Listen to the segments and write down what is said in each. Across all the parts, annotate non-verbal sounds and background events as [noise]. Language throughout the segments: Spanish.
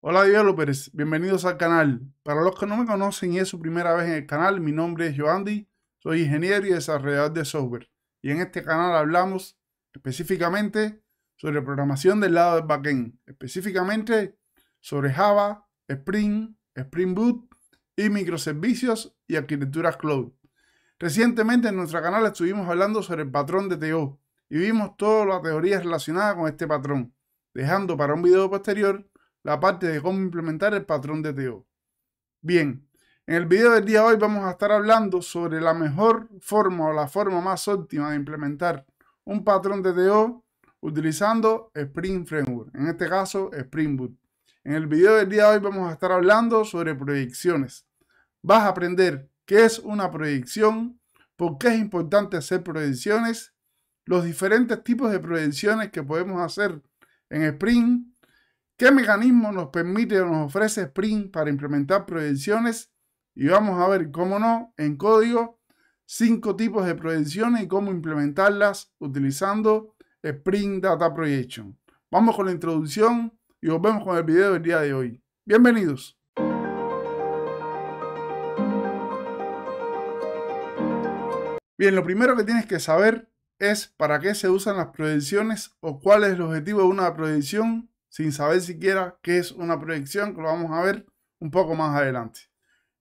Hola developers, bienvenidos al canal. Para los que no me conocen y es su primera vez en el canal, mi nombre es Joandy, soy ingeniero y desarrollador de software. Y en este canal hablamos específicamente sobre programación del lado de backend, específicamente sobre Java, Spring, Spring Boot y microservicios y arquitecturas cloud. Recientemente en nuestro canal estuvimos hablando sobre el patrón de TO y vimos todas las teorías relacionadas con este patrón, dejando para un video posterior la parte de cómo implementar el patrón de Bien, en el video del día de hoy vamos a estar hablando sobre la mejor forma o la forma más óptima de implementar un patrón de utilizando Spring Framework, en este caso Spring Boot. En el video del día de hoy vamos a estar hablando sobre proyecciones. Vas a aprender qué es una proyección, por qué es importante hacer proyecciones, los diferentes tipos de proyecciones que podemos hacer en Spring, ¿Qué mecanismo nos permite o nos ofrece Spring para implementar proyecciones? Y vamos a ver, cómo no, en código, cinco tipos de proyecciones y cómo implementarlas utilizando Spring Data Projection. Vamos con la introducción y volvemos con el video del día de hoy. Bienvenidos. Bien, lo primero que tienes que saber es para qué se usan las proyecciones o cuál es el objetivo de una proyección sin saber siquiera qué es una proyección, que lo vamos a ver un poco más adelante.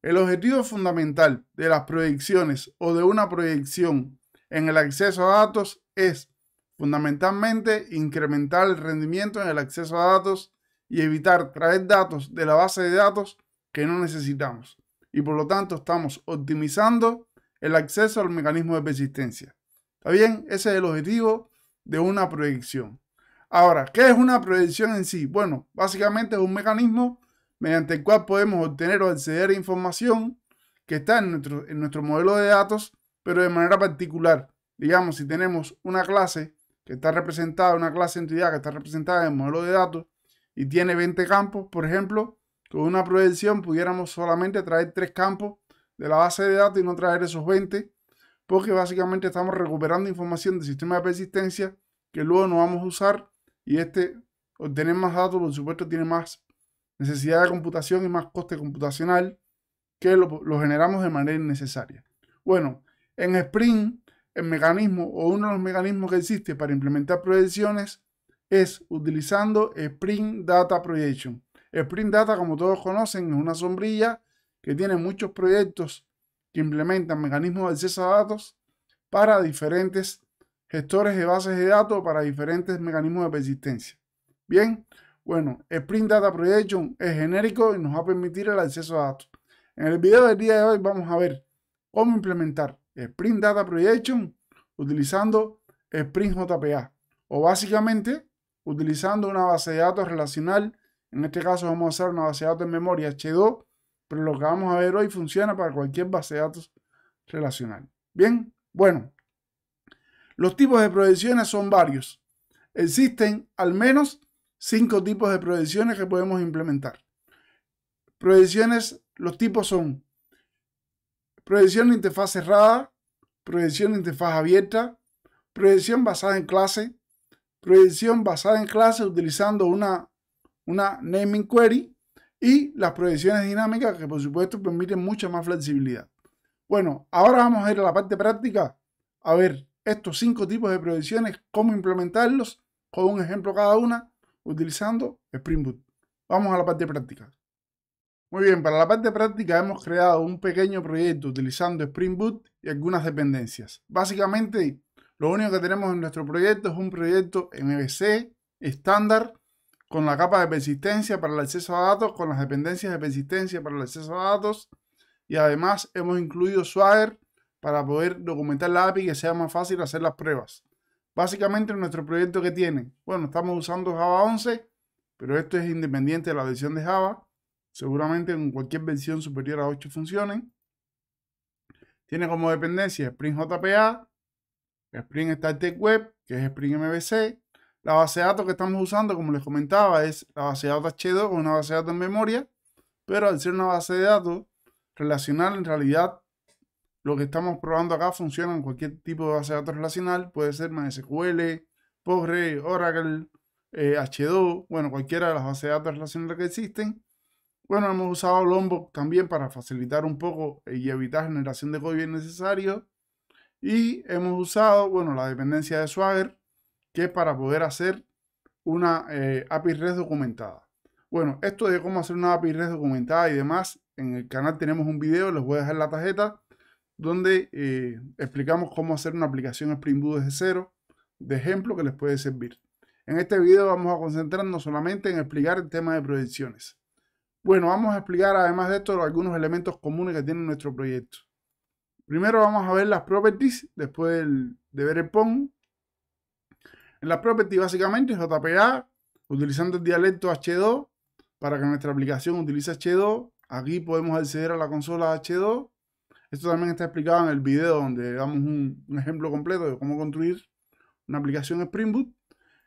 El objetivo fundamental de las proyecciones o de una proyección en el acceso a datos es fundamentalmente incrementar el rendimiento en el acceso a datos y evitar traer datos de la base de datos que no necesitamos. Y por lo tanto estamos optimizando el acceso al mecanismo de persistencia. ¿Está bien? Ese es el objetivo de una proyección. Ahora, ¿qué es una proyección en sí? Bueno, básicamente es un mecanismo mediante el cual podemos obtener o acceder a información que está en nuestro, en nuestro modelo de datos, pero de manera particular. Digamos, si tenemos una clase que está representada, una clase entidad que está representada en el modelo de datos y tiene 20 campos, por ejemplo, con una proyección pudiéramos solamente traer 3 campos de la base de datos y no traer esos 20, porque básicamente estamos recuperando información del sistema de persistencia que luego no vamos a usar y este, obtener más datos, por supuesto, tiene más necesidad de computación y más coste computacional que lo, lo generamos de manera innecesaria. Bueno, en Spring, el mecanismo o uno de los mecanismos que existe para implementar proyecciones es utilizando Spring Data Projection. Spring Data, como todos conocen, es una sombrilla que tiene muchos proyectos que implementan mecanismos de acceso a datos para diferentes gestores de bases de datos para diferentes mecanismos de persistencia. Bien, bueno, Spring Data Projection es genérico y nos va a permitir el acceso a datos. En el video del día de hoy vamos a ver cómo implementar Spring Data Projection utilizando Spring JPA o básicamente utilizando una base de datos relacional. En este caso vamos a usar una base de datos en memoria H2, pero lo que vamos a ver hoy funciona para cualquier base de datos relacional. Bien, bueno, los tipos de proyecciones son varios. Existen al menos cinco tipos de proyecciones que podemos implementar. Proyecciones, los tipos son proyección de interfaz cerrada, proyección de interfaz abierta, proyección basada en clase, proyección basada en clase utilizando una, una naming query y las proyecciones dinámicas que por supuesto permiten mucha más flexibilidad. Bueno, ahora vamos a ir a la parte práctica a ver estos cinco tipos de predicciones cómo implementarlos, con un ejemplo cada una, utilizando Spring Boot. Vamos a la parte práctica. Muy bien, para la parte práctica hemos creado un pequeño proyecto utilizando Spring Boot y algunas dependencias. Básicamente, lo único que tenemos en nuestro proyecto es un proyecto MVC estándar con la capa de persistencia para el acceso a datos, con las dependencias de persistencia para el acceso a datos y además hemos incluido Swagger para poder documentar la API y que sea más fácil hacer las pruebas. Básicamente nuestro proyecto que tiene, bueno, estamos usando Java 11, pero esto es independiente de la versión de Java. Seguramente en cualquier versión superior a 8 funcionen. Tiene como dependencia Spring JPA, Spring Startup Web, que es Spring MVC. La base de datos que estamos usando, como les comentaba, es la base de datos H2, una base de datos en memoria. Pero al ser una base de datos relacional, en realidad lo que estamos probando acá funciona en cualquier tipo de base de datos relacional. Puede ser MySQL, Postgre, Oracle, H2, eh, bueno, cualquiera de las bases de datos relacionales que existen. Bueno, hemos usado Lombok también para facilitar un poco eh, y evitar generación de código innecesario. Y hemos usado, bueno, la dependencia de Swagger, que es para poder hacer una eh, API REST documentada. Bueno, esto de cómo hacer una API REST documentada y demás, en el canal tenemos un video, les voy a dejar la tarjeta donde eh, explicamos cómo hacer una aplicación Spring Boot desde cero, de ejemplo que les puede servir. En este video vamos a concentrarnos solamente en explicar el tema de proyecciones. Bueno, vamos a explicar además de esto algunos elementos comunes que tiene nuestro proyecto. Primero vamos a ver las properties, después de ver el pom. En las properties básicamente JPA, utilizando el dialecto H2 para que nuestra aplicación utilice H2. Aquí podemos acceder a la consola H2 esto también está explicado en el video donde damos un, ejemplo completo de cómo construir una aplicación Spring Boot.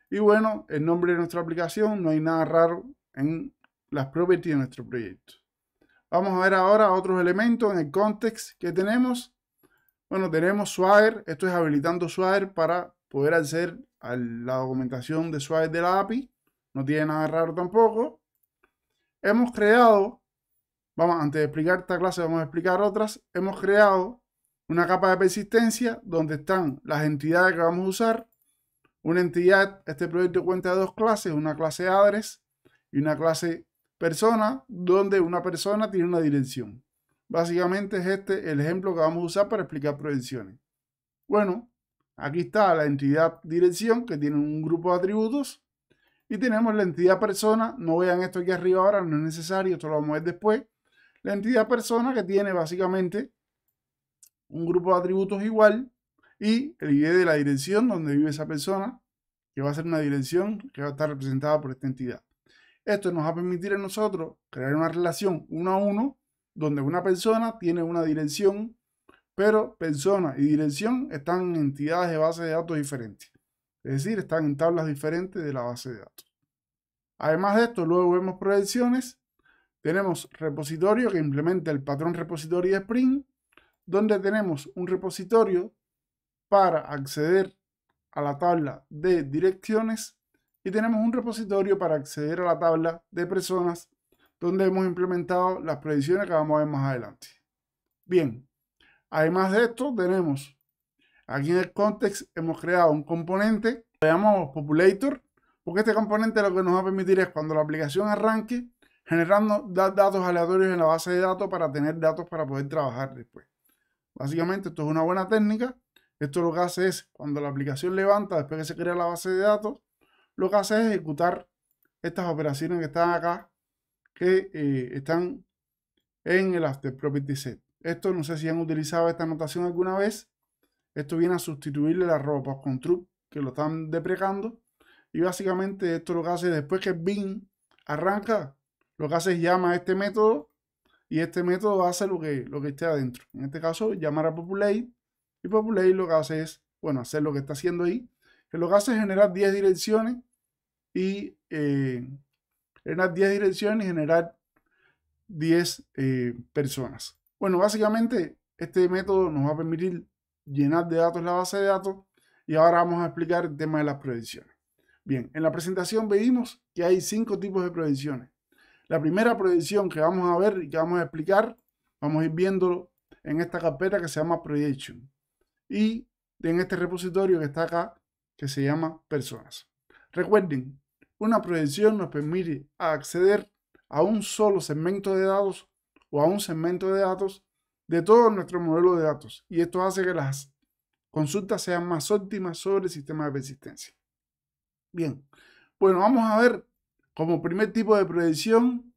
Y bueno, el nombre de nuestra aplicación, no hay nada raro en las properties de nuestro proyecto. Vamos a ver ahora otros elementos en el context que tenemos. Bueno, tenemos Swagger, esto es habilitando Swagger para poder acceder a la documentación de Swagger de la API. No tiene nada raro tampoco. Hemos creado Vamos, antes de explicar esta clase, vamos a explicar otras. Hemos creado una capa de persistencia donde están las entidades que vamos a usar. Una entidad, este proyecto cuenta de dos clases, una clase adres y una clase persona, donde una persona tiene una dirección. Básicamente es este el ejemplo que vamos a usar para explicar proyecciones. Bueno, aquí está la entidad dirección que tiene un grupo de atributos y tenemos la entidad persona. No vean esto aquí arriba ahora, no es necesario, esto lo vamos a ver después la entidad persona que tiene básicamente un grupo de atributos igual y el ID de la dirección donde vive esa persona, que va a ser una dirección que va a estar representada por esta entidad. Esto nos va a permitir a nosotros crear una relación uno a uno donde una persona tiene una dirección, pero persona y dirección están en entidades de base de datos diferentes. Es decir, están en tablas diferentes de la base de datos. Además de esto, luego vemos proyecciones tenemos repositorio que implementa el patrón repositorio de Spring, donde tenemos un repositorio para acceder a la tabla de direcciones y tenemos un repositorio para acceder a la tabla de personas donde hemos implementado las predicciones que vamos a ver más adelante. Bien, además de esto tenemos aquí en el context hemos creado un componente, lo llamamos populator, porque este componente lo que nos va a permitir es cuando la aplicación arranque generando datos aleatorios en la base de datos para tener datos para poder trabajar después. Básicamente esto es una buena técnica. Esto lo que hace es, cuando la aplicación levanta, después que se crea la base de datos, lo que hace es ejecutar estas operaciones que están acá, que eh, están en el After Property Set. Esto no sé si han utilizado esta anotación alguna vez. Esto viene a sustituirle la ropa true que lo están deprecando. Y básicamente esto lo que hace después que Bing arranca, lo que hace es llamar a este método y este método hace lo que, lo que esté adentro. En este caso, llamar a populate y populate lo que hace es, bueno, hacer lo que está haciendo ahí, que lo que hace es generar 10 direcciones y eh, generar 10 direcciones generar 10 eh, personas. Bueno, básicamente este método nos va a permitir llenar de datos la base de datos y ahora vamos a explicar el tema de las predicciones. Bien, en la presentación vimos que hay cinco tipos de predicciones. La primera proyección que vamos a ver y que vamos a explicar, vamos a ir viéndolo en esta carpeta que se llama Projection y en este repositorio que está acá que se llama Personas. Recuerden, una proyección nos permite acceder a un solo segmento de datos o a un segmento de datos de todo nuestro modelo de datos y esto hace que las consultas sean más óptimas sobre el sistema de persistencia. Bien, bueno, vamos a ver como primer tipo de predicción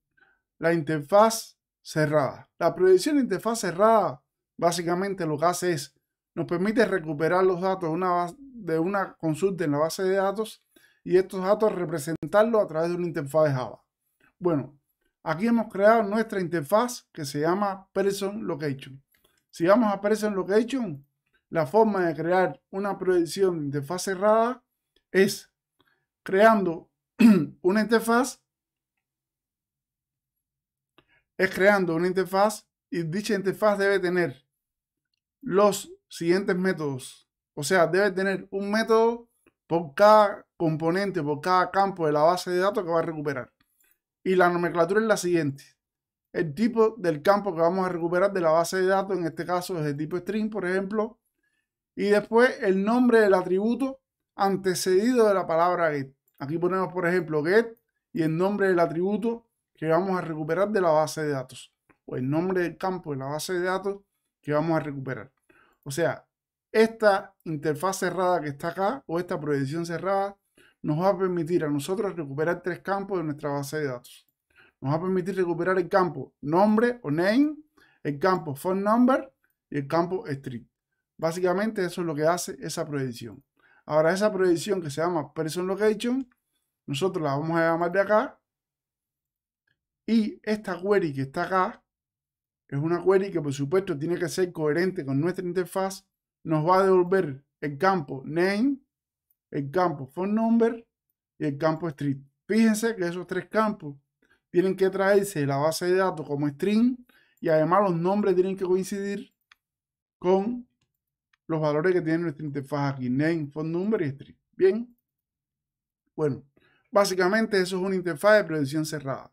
la interfaz cerrada. La predicción de interfaz cerrada básicamente lo que hace es, nos permite recuperar los datos de una, de una consulta en la base de datos y estos datos representarlos a través de una interfaz de Java. Bueno, aquí hemos creado nuestra interfaz que se llama Person Location. Si vamos a Person Location, la forma de crear una predicción de interfaz cerrada es creando [clears throat] una interfaz es creando una interfaz y dicha interfaz debe tener los siguientes métodos. O sea, debe tener un método por cada componente, por cada campo de la base de datos que va a recuperar. Y la nomenclatura es la siguiente. El tipo del campo que vamos a recuperar de la base de datos, en este caso es de tipo string, por ejemplo. Y después el nombre del atributo antecedido de la palabra get. Aquí ponemos, por ejemplo, get y el nombre del atributo que vamos a recuperar de la base de datos. O el nombre del campo de la base de datos que vamos a recuperar. O sea, esta interfaz cerrada que está acá o esta proyección cerrada nos va a permitir a nosotros recuperar tres campos de nuestra base de datos. Nos va a permitir recuperar el campo nombre o name, el campo phone number y el campo street. Básicamente eso es lo que hace esa proyección. Ahora esa proyección que se llama person location nosotros la vamos a llamar de acá. Y esta query que está acá es una query que por supuesto tiene que ser coherente con nuestra interfaz. Nos va a devolver el campo name, el campo phone number y el campo street. Fíjense que esos tres campos tienen que traerse de la base de datos como string y además los nombres tienen que coincidir con los valores que tiene nuestra interfaz aquí, name, phone number y street. Bien. Bueno, Básicamente eso es una interfaz de predicción cerrada.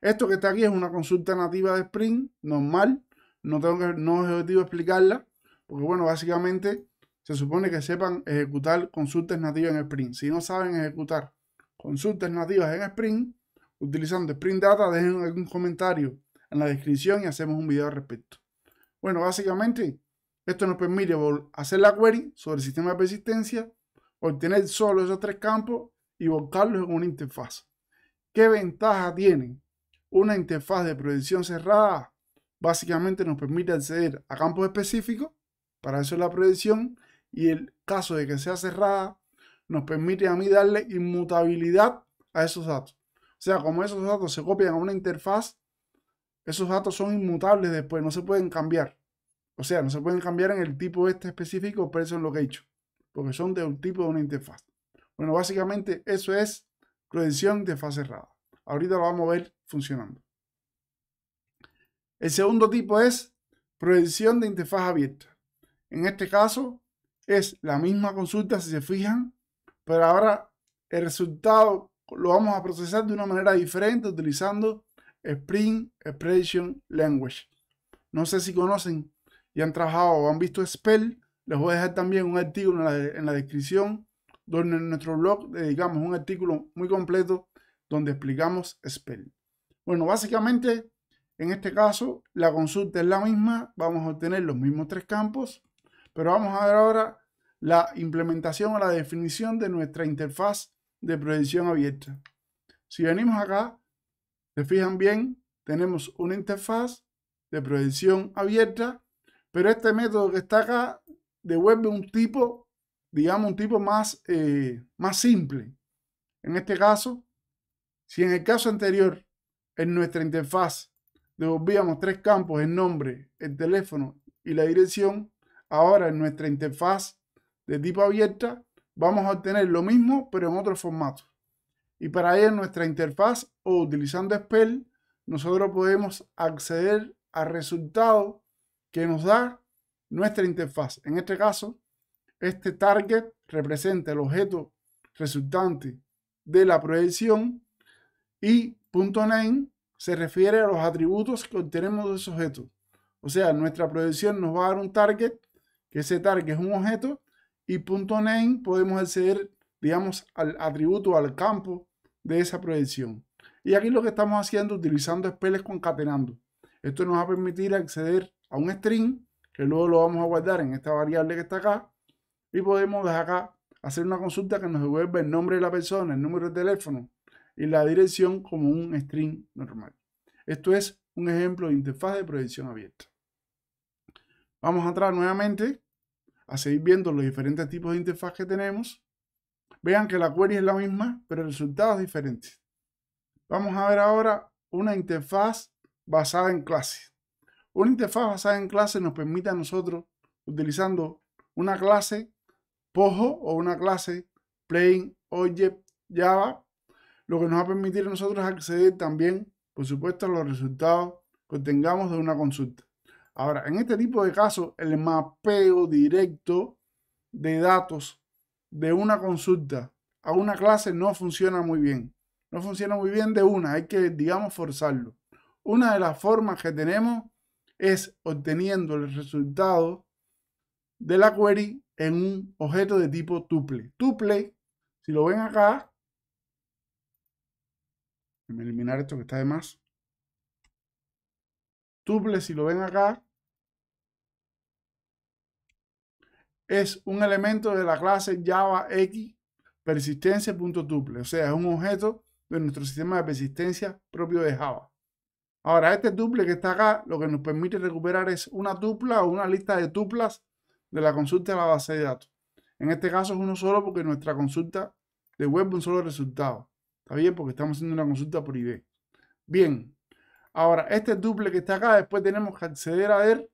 Esto que está aquí es una consulta nativa de Spring, normal. No, tengo que, no explicarla, porque bueno, básicamente se supone que sepan ejecutar consultas nativas en Spring. Si no saben ejecutar consultas nativas en Spring, utilizando Spring Data, dejen algún comentario en la descripción y hacemos un video al respecto. Bueno, básicamente esto nos permite hacer la query sobre el sistema de persistencia, obtener solo esos tres campos y buscarlos en una interfaz. ¿Qué ventaja tiene. Una interfaz de predicción cerrada básicamente nos permite acceder a campos específicos, para eso es la predicción y el caso de que sea cerrada nos permite a mí darle inmutabilidad a esos datos. O sea, como esos datos se copian a una interfaz, esos datos son inmutables después, no se pueden cambiar. O sea, no se pueden cambiar en el tipo este específico, pero eso es lo que he hecho, porque son de un tipo de una interfaz. Bueno, básicamente eso es proyección de fase cerrada. Ahorita lo vamos a ver funcionando. El segundo tipo es proyección de interfaz abierta. En este caso es la misma consulta si se fijan, pero ahora el resultado lo vamos a procesar de una manera diferente utilizando Spring Expression Language. No sé si conocen y han trabajado o han visto Spell. Les voy a dejar también un artículo en la, en la descripción donde en nuestro blog dedicamos eh, un artículo muy completo donde explicamos spell Bueno, básicamente, en este caso, la consulta es la misma, vamos a obtener los mismos tres campos, pero vamos a ver ahora la implementación o la definición de nuestra interfaz de proyección abierta. Si venimos acá, se fijan bien, tenemos una interfaz de proyección abierta, pero este método que está acá devuelve un tipo digamos, un tipo más, eh, más simple. En este caso, si en el caso anterior, en nuestra interfaz, devolvíamos tres campos, el nombre, el teléfono y la dirección, ahora en nuestra interfaz de tipo abierta, vamos a obtener lo mismo, pero en otro formato. Y para ir nuestra interfaz o utilizando Spell, nosotros podemos acceder al resultado que nos da nuestra interfaz. En este caso, este target representa el objeto resultante de la proyección y .name se refiere a los atributos que obtenemos de ese objeto. O sea, nuestra proyección nos va a dar un target, que ese target es un objeto, y .name podemos acceder, digamos, al atributo, al campo de esa proyección. Y aquí lo que estamos haciendo utilizando es concatenando. Esto nos va a permitir acceder a un string, que luego lo vamos a guardar en esta variable que está acá, y podemos acá hacer una consulta que nos devuelve el nombre de la persona, el número de teléfono y la dirección como un string normal. Esto es un ejemplo de interfaz de proyección abierta. Vamos a entrar nuevamente a seguir viendo los diferentes tipos de interfaz que tenemos. Vean que la query es la misma, pero resultados diferentes. Vamos a ver ahora una interfaz basada en clases. Una interfaz basada en clases nos permite a nosotros, utilizando una clase Pojo o una clase Plain Object Java, lo que nos va a permitir a nosotros acceder también, por supuesto, a los resultados que obtengamos de una consulta. Ahora, en este tipo de casos, el mapeo directo de datos de una consulta a una clase no funciona muy bien. No funciona muy bien de una, hay que, digamos, forzarlo. Una de las formas que tenemos es obteniendo el resultado de la query en un objeto de tipo tuple. Tuple, si lo ven acá, a eliminar esto que está de más. Tuple, si lo ven acá, es un elemento de la clase Java X persistencia.tuple, o sea, es un objeto de nuestro sistema de persistencia propio de Java. Ahora, este tuple que está acá, lo que nos permite recuperar es una tupla o una lista de tuplas de la consulta a la base de datos. En este caso es uno solo porque nuestra consulta devuelve un solo resultado. ¿Está bien? Porque estamos haciendo una consulta por ID. Bien. Ahora, este duple que está acá, después tenemos que acceder a él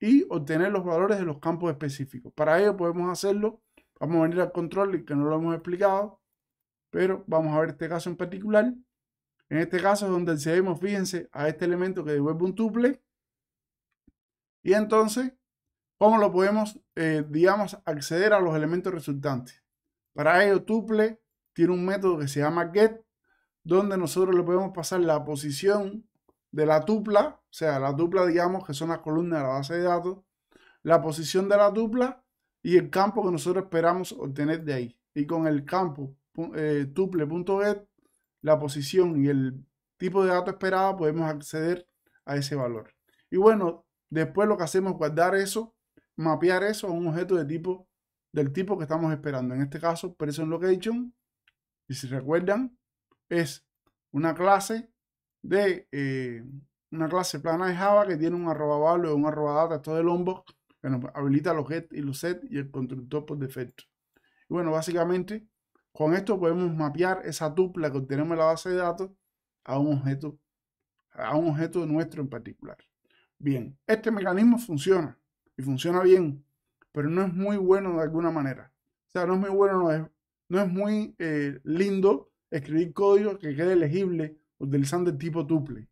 y obtener los valores de los campos específicos. Para ello podemos hacerlo. Vamos a venir al control, que no lo hemos explicado. Pero vamos a ver este caso en particular. En este caso es donde accedemos, fíjense, a este elemento que devuelve un tuple. Y entonces ¿Cómo lo podemos, eh, digamos, acceder a los elementos resultantes? Para ello, tuple tiene un método que se llama get, donde nosotros le podemos pasar la posición de la tupla, o sea, la tupla, digamos, que son las columnas de la base de datos, la posición de la tupla y el campo que nosotros esperamos obtener de ahí. Y con el campo eh, tuple.get, la posición y el tipo de dato esperado, podemos acceder a ese valor. Y bueno, después lo que hacemos es guardar eso mapear eso a un objeto de tipo, del tipo que estamos esperando. En este caso, person location, y si recuerdan, es una clase de eh, una clase plana de Java que tiene un arroba o un arroba data, esto de Lombok, que nos habilita los get y los set y el constructor por defecto. Y bueno, básicamente con esto podemos mapear esa tupla que obtenemos en la base de datos a un objeto, a un objeto nuestro en particular. Bien, este mecanismo funciona funciona bien, pero no es muy bueno de alguna manera. O sea, no es muy bueno, no es, no es muy eh, lindo escribir código que quede legible utilizando el tipo tuple.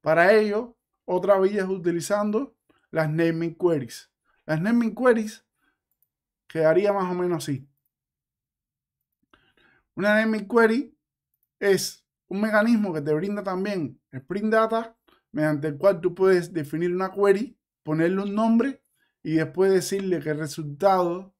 Para ello, otra vía es utilizando las naming queries. Las naming queries quedaría más o menos así. Una naming query es un mecanismo que te brinda también Spring Data, mediante el cual tú puedes definir una query, ponerle un nombre y después decirle que el resultado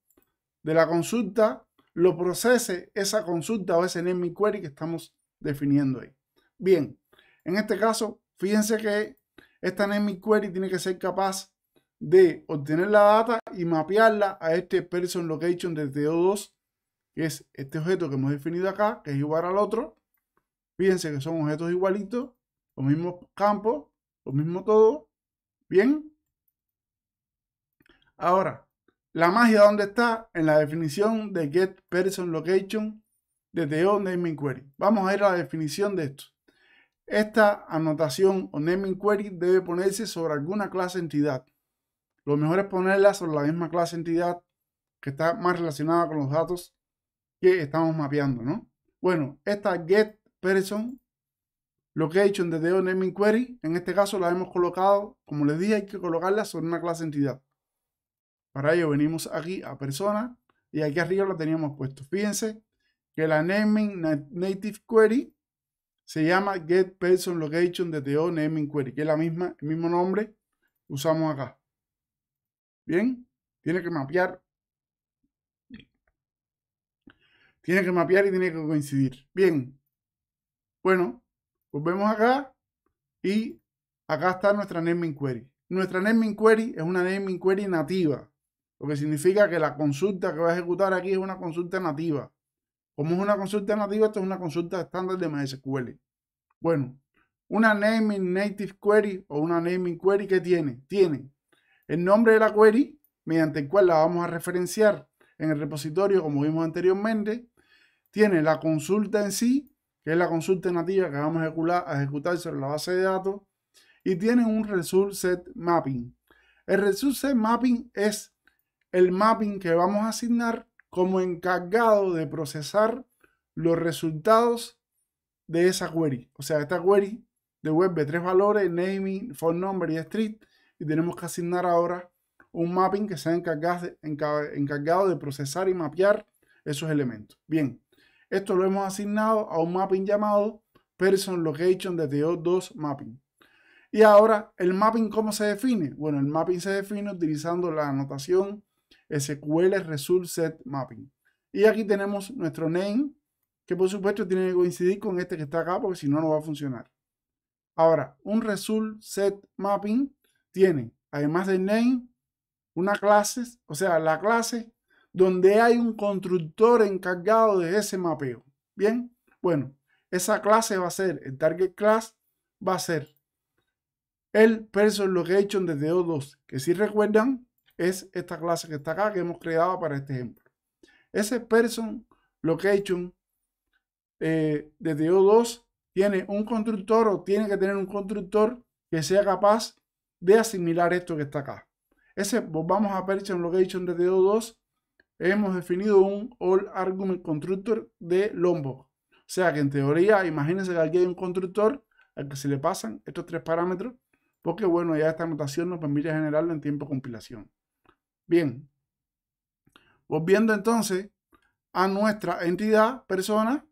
de la consulta lo procese esa consulta o ese naming query que estamos definiendo ahí. Bien, en este caso, fíjense que esta naming query tiene que ser capaz de obtener la data y mapearla a este person location de O2, que es este objeto que hemos definido acá, que es igual al otro. Fíjense que son objetos igualitos, los mismos campos, lo mismo todo. Bien, Ahora, la magia dónde está en la definición de get location de Vamos a ir a la definición de esto. Esta anotación o naming debe ponerse sobre alguna clase entidad. Lo mejor es ponerla sobre la misma clase entidad que está más relacionada con los datos que estamos mapeando, ¿no? Bueno, esta get person location de query, en este caso la hemos colocado, como les dije, hay que colocarla sobre una clase entidad. Para ello venimos aquí a persona y aquí arriba lo teníamos puesto. Fíjense que la naming native query se llama get person location DTO naming query, que es la misma, el mismo nombre usamos acá. Bien, tiene que mapear. Tiene que mapear y tiene que coincidir. Bien. Bueno, volvemos pues acá y acá está nuestra naming query. Nuestra naming query es una naming query nativa. Lo que significa que la consulta que va a ejecutar aquí es una consulta nativa. Como es una consulta nativa, esto es una consulta estándar de MySQL. Bueno, una naming native query o una naming query que tiene, tiene el nombre de la query mediante el cual la vamos a referenciar en el repositorio como vimos anteriormente, tiene la consulta en sí, que es la consulta nativa que vamos a ejecutar, a ejecutar sobre la base de datos, y tiene un result set mapping. El result set mapping es el mapping que vamos a asignar como encargado de procesar los resultados de esa query. O sea, esta query de web de tres valores, naming, phone number y street. Y tenemos que asignar ahora un mapping que sea encargado de procesar y mapear esos elementos. Bien, esto lo hemos asignado a un mapping llamado Person Location DTO2 Mapping. Y ahora, ¿el mapping cómo se define? Bueno, el mapping se define utilizando la anotación SQL Result Set Mapping. Y aquí tenemos nuestro name, que por supuesto tiene que coincidir con este que está acá, porque si no, no va a funcionar. Ahora, un Result Set Mapping tiene, además del name, una clase, o sea, la clase donde hay un constructor encargado de ese mapeo. Bien, bueno, esa clase va a ser, el target class va a ser el person location desde O2, que si recuerdan, es esta clase que está acá que hemos creado para este ejemplo. Ese person location eh, de TO2 tiene un constructor o tiene que tener un constructor que sea capaz de asimilar esto que está acá. Ese, pues, vamos a person location de TO2, hemos definido un all argument constructor de Lombok. O sea que en teoría, imagínense que aquí hay un constructor al que se le pasan estos tres parámetros, porque bueno, ya esta anotación nos permite generarlo en tiempo de compilación. Bien, volviendo entonces a nuestra entidad persona,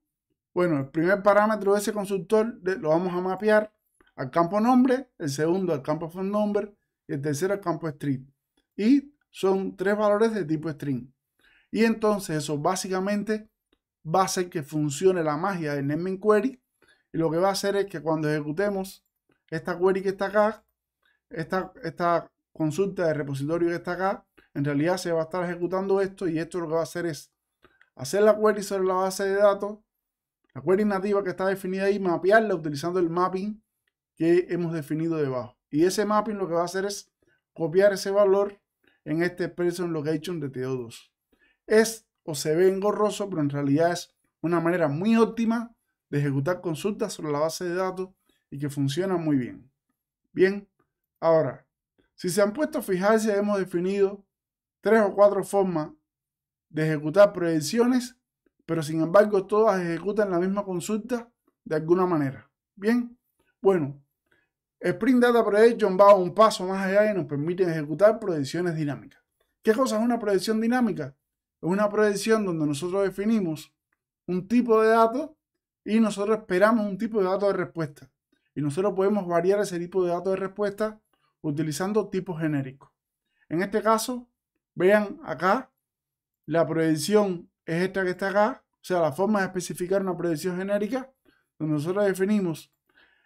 bueno, el primer parámetro de ese consultor lo vamos a mapear al campo nombre, el segundo al campo phone number y el tercero al campo street. Y son tres valores de tipo string. Y entonces eso básicamente va a hacer que funcione la magia del naming query y lo que va a hacer es que cuando ejecutemos esta query que está acá, esta, esta consulta de repositorio que está acá, en realidad se va a estar ejecutando esto y esto lo que va a hacer es hacer la query sobre la base de datos, la query nativa que está definida ahí, mapearla utilizando el mapping que hemos definido debajo. Y ese mapping lo que va a hacer es copiar ese valor en este person location de TO2. Es o se ve engorroso, pero en realidad es una manera muy óptima de ejecutar consultas sobre la base de datos y que funciona muy bien. Bien, ahora, si se han puesto a fijarse, hemos definido tres o cuatro formas de ejecutar proyecciones, pero sin embargo todas ejecutan la misma consulta de alguna manera. Bien, bueno, Spring Data Projection va un paso más allá y nos permite ejecutar proyecciones dinámicas. ¿Qué cosa es una proyección dinámica? Es una proyección donde nosotros definimos un tipo de dato y nosotros esperamos un tipo de dato de respuesta. Y nosotros podemos variar ese tipo de dato de respuesta utilizando tipos genéricos. En este caso, Vean acá, la predicción es esta que está acá, o sea, la forma de especificar una predicción genérica, donde nosotros definimos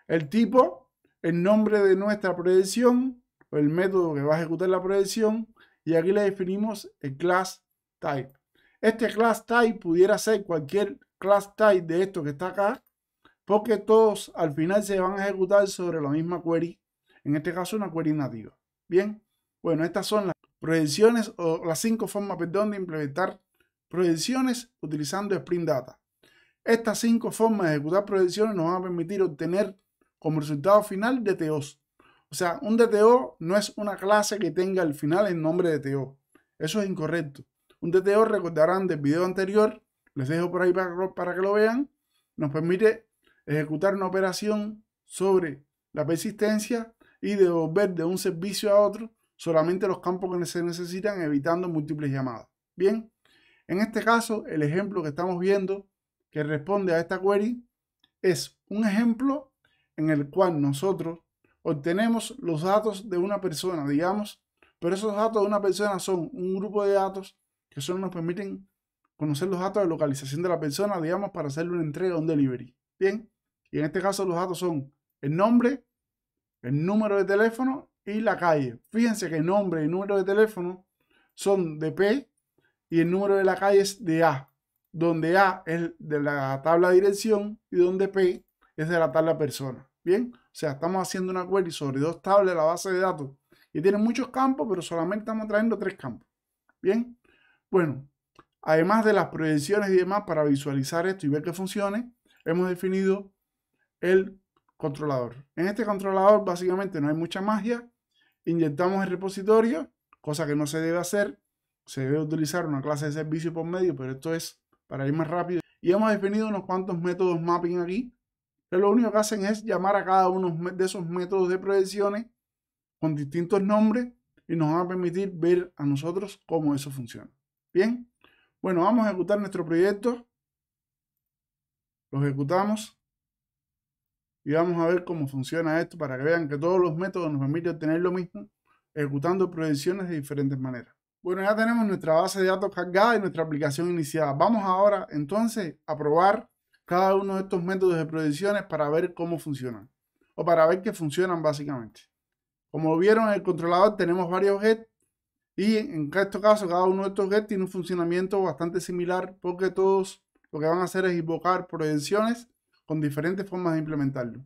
el tipo, el nombre de nuestra predicción o el método que va a ejecutar la predicción y aquí le definimos el class type. Este class type pudiera ser cualquier class type de esto que está acá, porque todos al final se van a ejecutar sobre la misma query, en este caso una query nativa. Bien, bueno, estas son las proyecciones o las cinco formas, perdón, de implementar proyecciones utilizando Spring Data. Estas cinco formas de ejecutar proyecciones nos van a permitir obtener como resultado final DTOs. O sea, un DTO no es una clase que tenga el final el nombre de DTO. Eso es incorrecto. Un DTO, recordarán del video anterior, les dejo por ahí para que lo vean, nos permite ejecutar una operación sobre la persistencia y devolver de un servicio a otro solamente los campos que se necesitan, evitando múltiples llamadas. Bien, en este caso, el ejemplo que estamos viendo que responde a esta query es un ejemplo en el cual nosotros obtenemos los datos de una persona, digamos, pero esos datos de una persona son un grupo de datos que solo nos permiten conocer los datos de localización de la persona, digamos, para hacerle una entrega, o un delivery. Bien, y en este caso los datos son el nombre, el número de teléfono y la calle. Fíjense que el nombre y número de teléfono son de P y el número de la calle es de A, donde A es de la tabla de dirección y donde P es de la tabla persona. Bien, o sea, estamos haciendo una query sobre dos tablas de la base de datos y tiene muchos campos, pero solamente estamos trayendo tres campos. Bien, bueno, además de las proyecciones y demás para visualizar esto y ver que funcione, hemos definido el controlador. En este controlador básicamente no hay mucha magia, inyectamos el repositorio, cosa que no se debe hacer. Se debe utilizar una clase de servicio por medio, pero esto es para ir más rápido. Y hemos definido unos cuantos métodos mapping aquí, pero lo único que hacen es llamar a cada uno de esos métodos de proyecciones con distintos nombres y nos van a permitir ver a nosotros cómo eso funciona. Bien, bueno, vamos a ejecutar nuestro proyecto. Lo ejecutamos y vamos a ver cómo funciona esto para que vean que todos los métodos nos permiten obtener lo mismo ejecutando proyecciones de diferentes maneras. Bueno, ya tenemos nuestra base de datos cargada y nuestra aplicación iniciada. Vamos ahora entonces a probar cada uno de estos métodos de proyecciones para ver cómo funcionan o para ver que funcionan básicamente. Como vieron en el controlador tenemos varios get y en este caso cada uno de estos get tiene un funcionamiento bastante similar porque todos lo que van a hacer es invocar proyecciones con diferentes formas de implementarlo.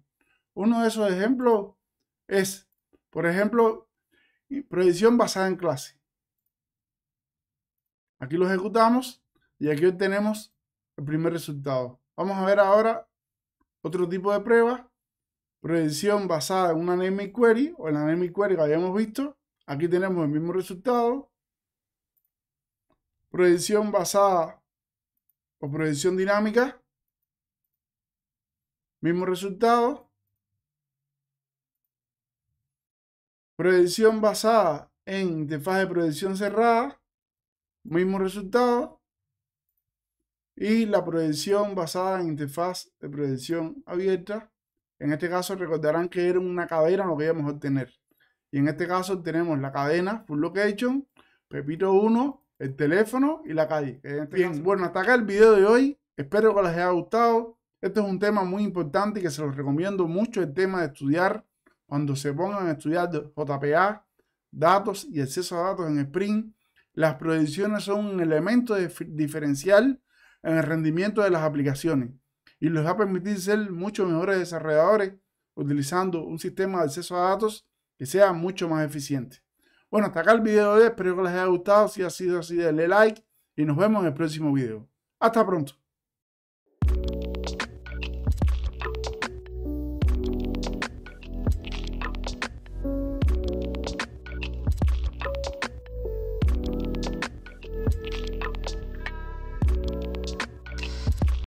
Uno de esos ejemplos es, por ejemplo, proyección basada en clase. Aquí lo ejecutamos y aquí obtenemos el primer resultado. Vamos a ver ahora otro tipo de prueba, proyección basada en una name query o en la name query que habíamos visto. Aquí tenemos el mismo resultado. Proyección basada o proyección dinámica Mismo resultado. Proyección basada en interfaz de proyección cerrada. Mismo resultado. Y la proyección basada en interfaz de proyección abierta. En este caso recordarán que era una cadena lo que íbamos a obtener. Y en este caso tenemos la cadena Full Location, Pepito 1, el teléfono y la calle. Este Bien, bueno, hasta acá el video de hoy. Espero que les haya gustado. Este es un tema muy importante que se los recomiendo mucho, el tema de estudiar cuando se pongan a estudiar JPA, datos y acceso a datos en Spring. Las proyecciones son un elemento diferencial en el rendimiento de las aplicaciones y les va a permitir ser mucho mejores desarrolladores utilizando un sistema de acceso a datos que sea mucho más eficiente. Bueno, hasta acá el video de hoy. Espero que les haya gustado. Si ha sido así, denle like y nos vemos en el próximo video. Hasta pronto.